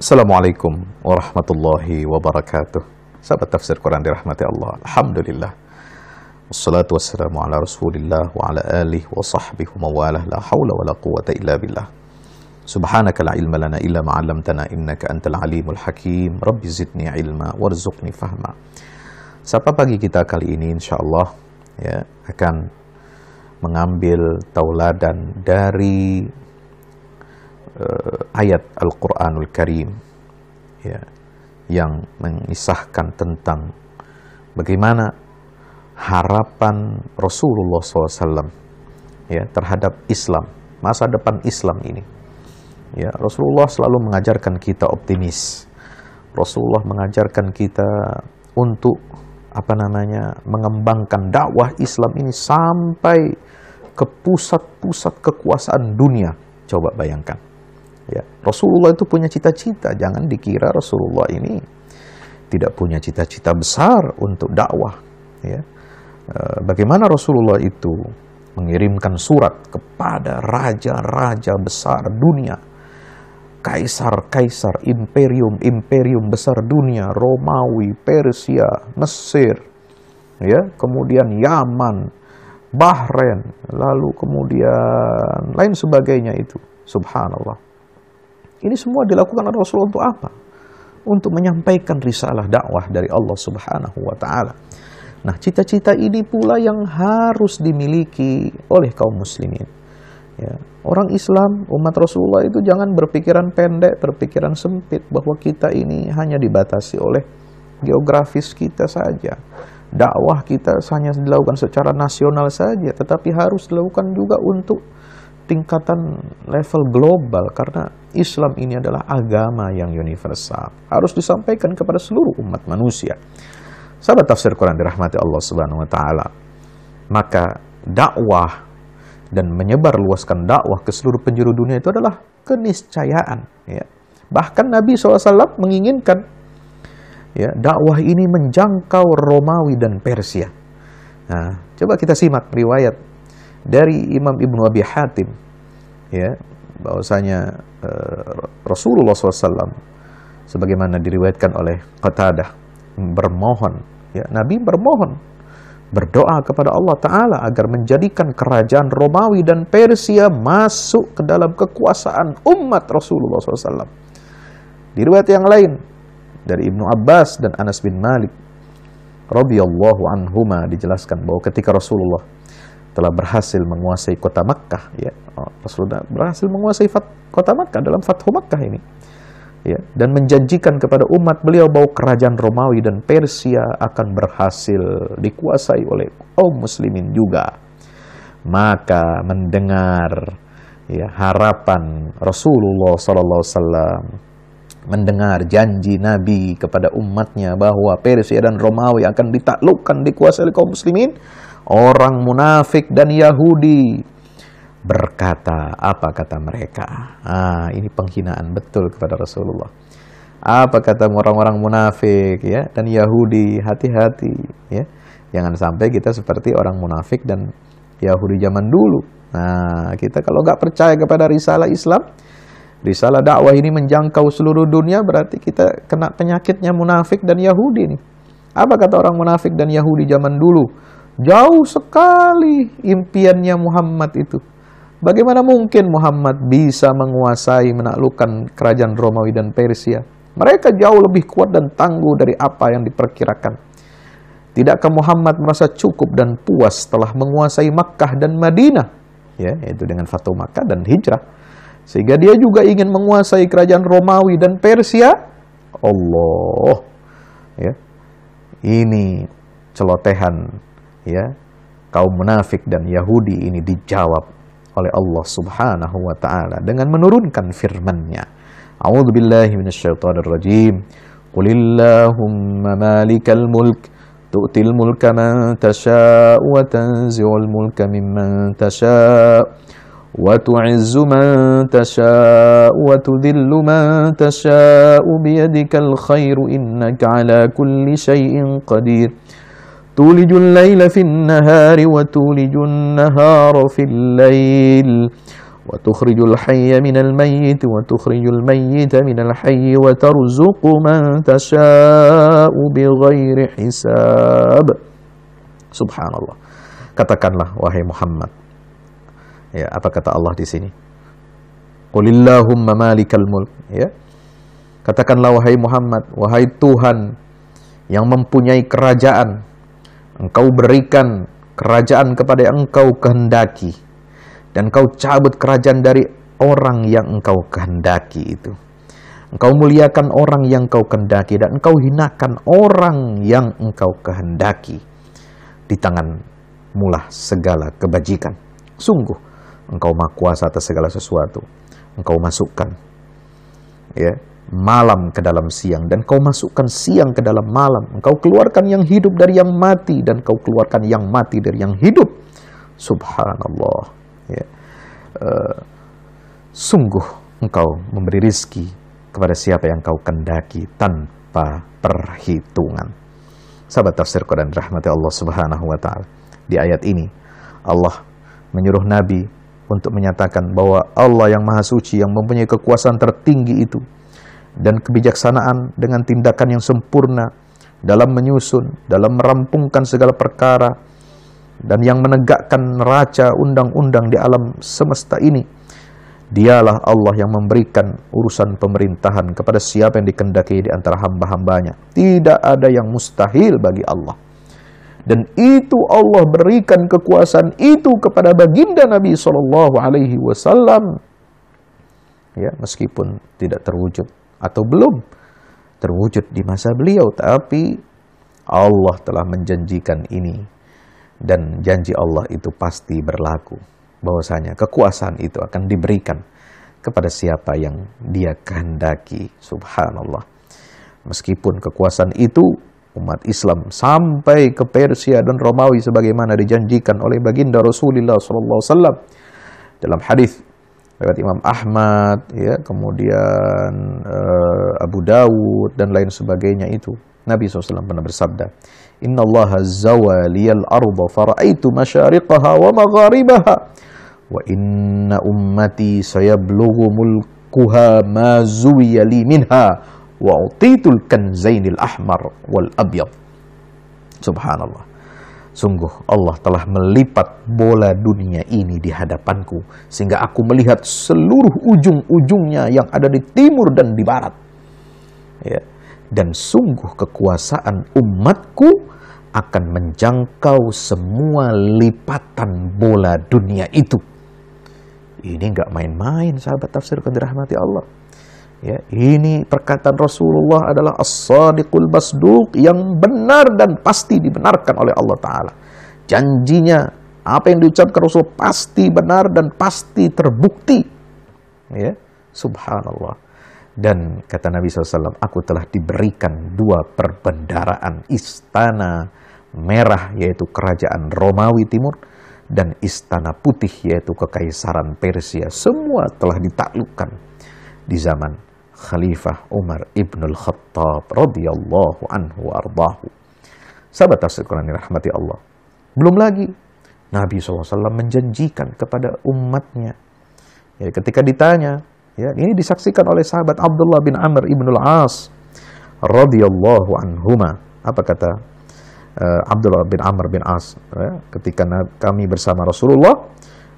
Assalamualaikum warahmatullahi wabarakatuh Sahabat tafsir Quran dirahmati Allah Alhamdulillah Wassalatu wassalamu ala rasulillah Wa ala alihi wa sahbihi mawalah La hawla wa la quwata illa billah Subhanaka la ilma lana illa ma'alamtana Innaka antal alimul hakim Rabbi zidni ilma warzuqni fahma Sapa pagi kita kali ini insyaAllah ya, Akan mengambil tauladan dari uh, ayat Al-Qur'anul Karim ya yang mengisahkan tentang bagaimana harapan Rasulullah SAW ya terhadap Islam masa depan Islam ini ya Rasulullah selalu mengajarkan kita optimis Rasulullah mengajarkan kita untuk apa namanya mengembangkan dakwah Islam ini sampai ke pusat-pusat kekuasaan dunia coba bayangkan Ya. Rasulullah itu punya cita-cita. Jangan dikira Rasulullah ini tidak punya cita-cita besar untuk dakwah. Ya. Eh, bagaimana Rasulullah itu mengirimkan surat kepada raja-raja besar dunia, kaisar-kaisar, imperium-imperium besar dunia, Romawi, Persia, Mesir, ya, kemudian Yaman, Bahrain, lalu kemudian lain sebagainya itu. Subhanallah. Ini semua dilakukan oleh Rasulullah untuk apa? Untuk menyampaikan risalah dakwah dari Allah Subhanahu wa taala. Nah, cita-cita ini pula yang harus dimiliki oleh kaum muslimin. Ya, orang Islam, umat Rasulullah itu jangan berpikiran pendek, berpikiran sempit bahwa kita ini hanya dibatasi oleh geografis kita saja. Dakwah kita hanya dilakukan secara nasional saja, tetapi harus dilakukan juga untuk tingkatan level global karena Islam ini adalah agama yang universal harus disampaikan kepada seluruh umat manusia sahabat tafsir Quran dirahmati Allah subhanahu wa ta'ala maka dakwah dan menyebar luaskan dakwah ke seluruh penjuru dunia itu adalah keniscayaan ya bahkan Nabi SAW menginginkan ya dakwah ini menjangkau Romawi dan Persia nah coba kita simak riwayat dari Imam Ibnu Abi Hatim ya bahwasanya uh, Rasulullah SAW sebagaimana diriwayatkan oleh Qatadah bermohon ya Nabi bermohon berdoa kepada Allah taala agar menjadikan kerajaan Romawi dan Persia masuk ke dalam kekuasaan umat Rasulullah SAW. Di yang lain dari Ibnu Abbas dan Anas bin Malik radhiyallahu anhuma dijelaskan bahwa ketika Rasulullah telah berhasil menguasai kota Makkah ya oh, Rasulullah berhasil menguasai fat, kota Makkah dalam Fathu Makkah ini ya dan menjanjikan kepada umat beliau bahwa kerajaan Romawi dan Persia akan berhasil dikuasai oleh kaum muslimin juga maka mendengar ya harapan Rasulullah sallallahu alaihi mendengar janji Nabi kepada umatnya bahwa Persia dan Romawi akan ditaklukkan dikuasai oleh kaum muslimin orang munafik dan Yahudi berkata apa kata mereka ah ini penghinaan betul kepada Rasulullah apa kata orang-orang munafik ya dan Yahudi hati-hati ya jangan sampai kita seperti orang munafik dan Yahudi zaman dulu nah kita kalau nggak percaya kepada risalah Islam risalah dakwah ini menjangkau seluruh dunia berarti kita kena penyakitnya munafik dan Yahudi nih apa kata orang munafik dan Yahudi zaman dulu Jauh sekali impiannya Muhammad itu. Bagaimana mungkin Muhammad bisa menguasai menaklukkan kerajaan Romawi dan Persia? Mereka jauh lebih kuat dan tangguh dari apa yang diperkirakan. Tidakkah Muhammad merasa cukup dan puas setelah menguasai Makkah dan Madinah? Ya, yaitu dengan Fatu Makkah dan Hijrah. Sehingga dia juga ingin menguasai kerajaan Romawi dan Persia. Allah. Ya. Ini celotehan ya kaum munafik dan Yahudi ini dijawab oleh Allah Subhanahu wa taala dengan menurunkan firman-Nya. A'udzu billahi minasyaitonir rajim. Qulillahumma malikal mulk tu'til mulka man tasha'u wa tanzi'ul mulka mimman tasha'u وتعز من تشاء وتذل من تشاء بيدك الخير إنك على كل شيء قدير تولج الليل في النهار وتولج النهار في الليل وتخرج الحي من الميت وتخرج الميت من الحي وترزق من تشاء بغير حساب الله Katakanlah wahai Muhammad. Ya, apa kata Allah di sini? Qulillahumma malikal mulk, ya. Katakanlah wahai Muhammad, wahai Tuhan yang mempunyai kerajaan Engkau berikan kerajaan kepada yang engkau kehendaki. Dan engkau cabut kerajaan dari orang yang engkau kehendaki itu. Engkau muliakan orang yang engkau kehendaki dan engkau hinakan orang yang engkau kehendaki. Di tangan mulah segala kebajikan. Sungguh, engkau makuasa atas segala sesuatu. Engkau masukkan. Ya, malam ke dalam siang dan kau masukkan siang ke dalam malam engkau keluarkan yang hidup dari yang mati dan kau keluarkan yang mati dari yang hidup subhanallah ya. uh, sungguh engkau memberi rizki kepada siapa yang kau kendaki tanpa perhitungan sahabat tafsir Quran rahmati Allah subhanahu wa ta'ala di ayat ini Allah menyuruh Nabi untuk menyatakan bahwa Allah yang Maha Suci yang mempunyai kekuasaan tertinggi itu dan kebijaksanaan dengan tindakan yang sempurna dalam menyusun, dalam merampungkan segala perkara dan yang menegakkan neraca undang-undang di alam semesta ini. Dialah Allah yang memberikan urusan pemerintahan kepada siapa yang dikendaki di antara hamba-hambanya. Tidak ada yang mustahil bagi Allah. Dan itu Allah berikan kekuasaan itu kepada baginda Nabi saw. Ya, meskipun tidak terwujud atau belum terwujud di masa beliau, tapi Allah telah menjanjikan ini dan janji Allah itu pasti berlaku. Bahwasanya kekuasaan itu akan diberikan kepada siapa yang dia kehendaki. Subhanallah. Meskipun kekuasaan itu umat Islam sampai ke Persia dan Romawi sebagaimana dijanjikan oleh baginda Rasulullah SAW dalam hadis lewat Imam Ahmad, ya, kemudian uh, Abu Dawud dan lain sebagainya itu. Nabi SAW pernah bersabda, Inna Allah zawaliyal arba faraitu masyariqaha wa magharibaha wa inna ummati sayablughu mulkuha ma zuwiya li minha wa utitul kanzainil ahmar wal abyad. Subhanallah. Sungguh Allah telah melipat bola dunia ini di hadapanku sehingga aku melihat seluruh ujung-ujungnya yang ada di timur dan di barat. Ya. Dan sungguh kekuasaan umatku akan menjangkau semua lipatan bola dunia itu. Ini nggak main-main sahabat tafsir dirahmati Allah. Ya, ini perkataan Rasulullah adalah as-sadiqul basduq yang benar dan pasti dibenarkan oleh Allah taala. Janjinya apa yang diucapkan Rasul pasti benar dan pasti terbukti. Ya, subhanallah. Dan kata Nabi SAW, aku telah diberikan dua perbendaraan istana merah yaitu kerajaan Romawi Timur dan istana putih yaitu kekaisaran Persia. Semua telah ditaklukkan di zaman Khalifah Umar Ibnul Khattab radhiyallahu anhu ardahu. Sahabat tersyukur rahmati Allah. Belum lagi Nabi SAW menjanjikan kepada umatnya. Ya, ketika ditanya, ya, ini disaksikan oleh sahabat Abdullah bin Amr ibnul As radhiyallahu anhuma. Apa kata uh, Abdullah bin Amr bin As ya, ketika kami bersama Rasulullah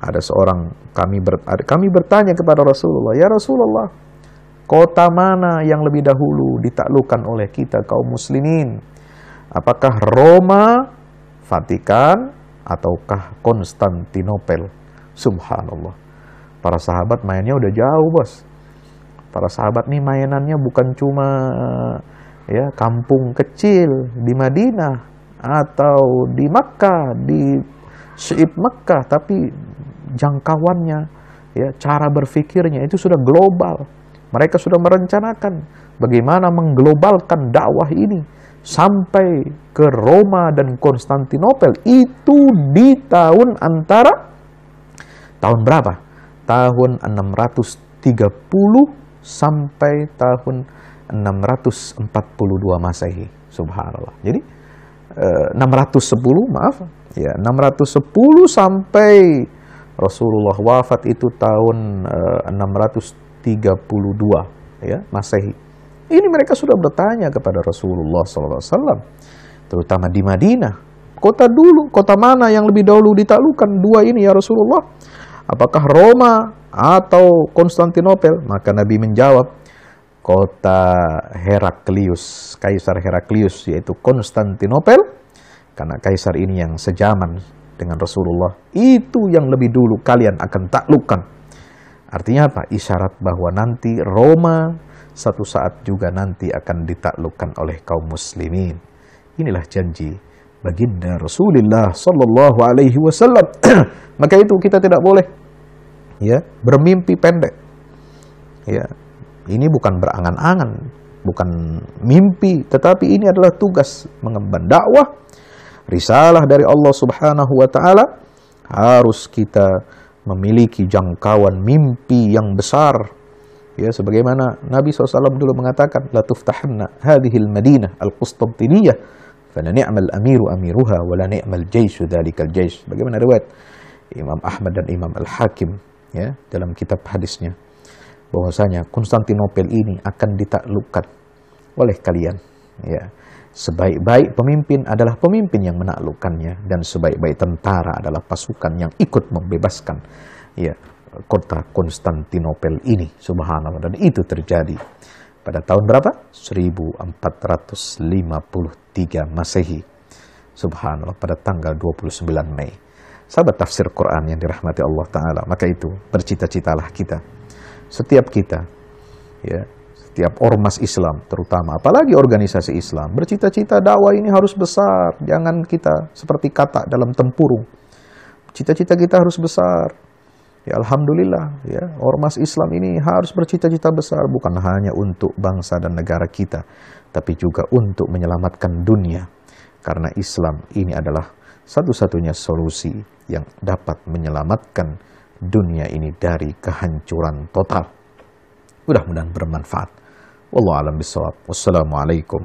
ada seorang kami ber, kami bertanya kepada Rasulullah, "Ya Rasulullah, Kota mana yang lebih dahulu ditaklukkan oleh kita kaum muslimin? Apakah Roma, Vatikan, ataukah Konstantinopel? Subhanallah. Para sahabat mainnya udah jauh, Bos. Para sahabat nih mainannya bukan cuma ya kampung kecil di Madinah atau di Makkah di Syib Makkah, tapi jangkauannya ya cara berpikirnya itu sudah global mereka sudah merencanakan bagaimana mengglobalkan dakwah ini sampai ke Roma dan Konstantinopel. Itu di tahun antara tahun berapa? Tahun 630 sampai tahun 642 Masehi. Subhanallah. Jadi 610 eh, maaf ya 610 sampai Rasulullah wafat itu tahun 630 eh, 32 ya, Masehi. Ini mereka sudah bertanya kepada Rasulullah SAW, terutama di Madinah. Kota dulu, kota mana yang lebih dahulu ditaklukan dua ini ya Rasulullah? Apakah Roma atau Konstantinopel? Maka Nabi menjawab, kota Heraklius, Kaisar Heraklius yaitu Konstantinopel, karena kaisar ini yang sejaman dengan Rasulullah, itu yang lebih dulu kalian akan taklukkan Artinya apa? Isyarat bahwa nanti Roma satu saat juga nanti akan ditaklukkan oleh kaum muslimin. Inilah janji baginda Rasulullah sallallahu alaihi wasallam. Maka itu kita tidak boleh ya bermimpi pendek. Ya. Ini bukan berangan-angan, bukan mimpi, tetapi ini adalah tugas mengemban dakwah risalah dari Allah Subhanahu wa taala harus kita memiliki jangkauan mimpi yang besar. Ya, sebagaimana Nabi SAW dulu mengatakan, La tuftahanna hadihil madinah al-Qustantiniyah, fala ni'mal amiru amiruha, wala ni'mal jaysu dhalikal jaysu. Bagaimana riwayat Imam Ahmad dan Imam Al-Hakim ya, dalam kitab hadisnya. Bahwasanya Konstantinopel ini akan ditaklukkan oleh kalian. Ya. Sebaik-baik pemimpin adalah pemimpin yang menaklukkannya dan sebaik-baik tentara adalah pasukan yang ikut membebaskan ya kota Konstantinopel ini subhanallah dan itu terjadi pada tahun berapa? 1453 Masehi. Subhanallah pada tanggal 29 Mei. Sahabat tafsir Quran yang dirahmati Allah taala, maka itu bercita-citalah kita. Setiap kita ya Tiap ormas Islam terutama, apalagi organisasi Islam, bercita-cita dakwah ini harus besar. Jangan kita seperti kata dalam tempurung. Cita-cita kita harus besar. Ya Alhamdulillah, ya ormas Islam ini harus bercita-cita besar bukan hanya untuk bangsa dan negara kita, tapi juga untuk menyelamatkan dunia. Karena Islam ini adalah satu-satunya solusi yang dapat menyelamatkan dunia ini dari kehancuran total. Mudah-mudahan bermanfaat. والله أعلم بالصواب والسلام عليكم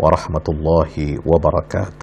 ورحمة الله وبركاته